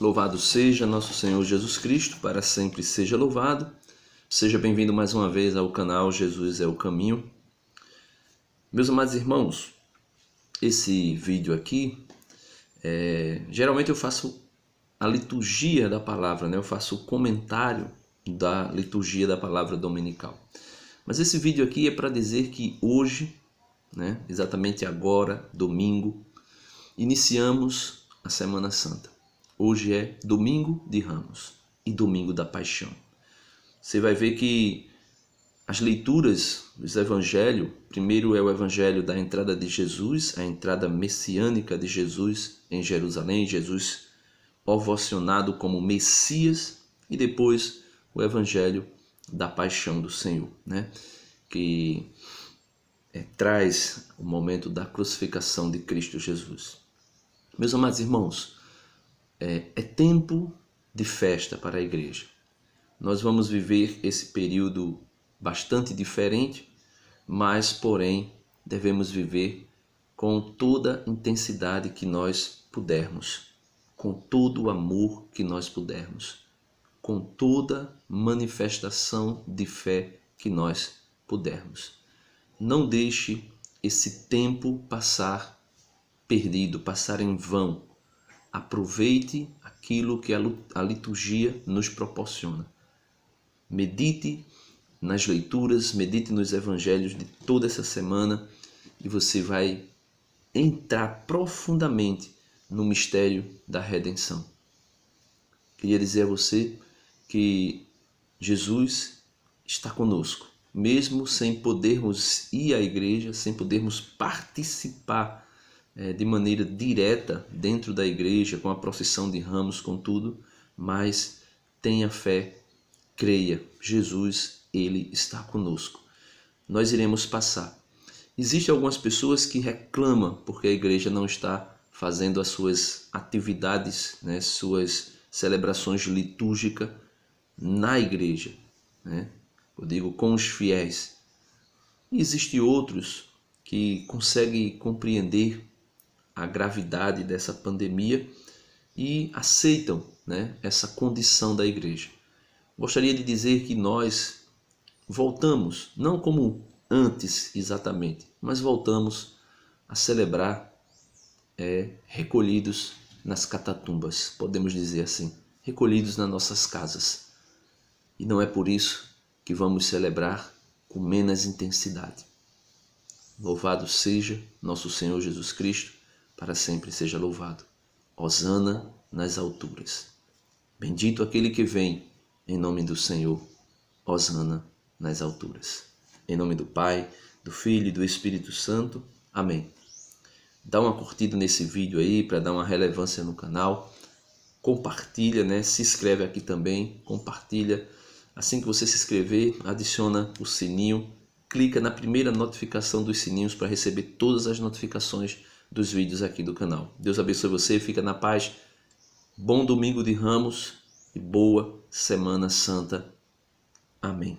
Louvado seja nosso Senhor Jesus Cristo, para sempre seja louvado. Seja bem-vindo mais uma vez ao canal Jesus é o Caminho. Meus amados irmãos, esse vídeo aqui, é, geralmente eu faço a liturgia da palavra, né? eu faço o comentário da liturgia da palavra dominical. Mas esse vídeo aqui é para dizer que hoje, né, exatamente agora, domingo, iniciamos a Semana Santa. Hoje é domingo de Ramos e domingo da Paixão. Você vai ver que as leituras dos evangelhos, primeiro é o evangelho da entrada de Jesus, a entrada messiânica de Jesus em Jerusalém, Jesus ovacionado como Messias, e depois o evangelho da paixão do Senhor, né? Que é, traz o momento da crucificação de Cristo Jesus. Meus amados irmãos, é, é tempo de festa para a igreja. Nós vamos viver esse período bastante diferente, mas, porém, devemos viver com toda a intensidade que nós pudermos, com todo o amor que nós pudermos, com toda manifestação de fé que nós pudermos. Não deixe esse tempo passar perdido, passar em vão. Aproveite aquilo que a liturgia nos proporciona. Medite nas leituras, medite nos evangelhos de toda essa semana e você vai entrar profundamente no mistério da redenção. Queria dizer a você que Jesus está conosco, mesmo sem podermos ir à igreja, sem podermos participar é, de maneira direta dentro da igreja, com a procissão de ramos, com tudo, mas tenha fé, creia, Jesus, Ele está conosco. Nós iremos passar. Existem algumas pessoas que reclamam porque a igreja não está fazendo as suas atividades, né, suas celebrações litúrgicas na igreja. Né? Eu digo com os fiéis. existem outros que conseguem compreender a gravidade dessa pandemia e aceitam né, essa condição da igreja. Gostaria de dizer que nós voltamos, não como antes exatamente, mas voltamos a celebrar é, recolhidos nas catatumbas, podemos dizer assim, recolhidos nas nossas casas. E não é por isso que vamos celebrar com menos intensidade. Louvado seja nosso Senhor Jesus Cristo para sempre seja louvado. Hosana nas alturas. Bendito aquele que vem em nome do Senhor. Hosana nas alturas. Em nome do Pai, do Filho e do Espírito Santo. Amém. Dá uma curtida nesse vídeo aí para dar uma relevância no canal. Compartilha, né? Se inscreve aqui também, compartilha. Assim que você se inscrever, adiciona o sininho, clica na primeira notificação dos sininhos para receber todas as notificações dos vídeos aqui do canal. Deus abençoe você, fica na paz. Bom domingo de ramos e boa Semana Santa. Amém.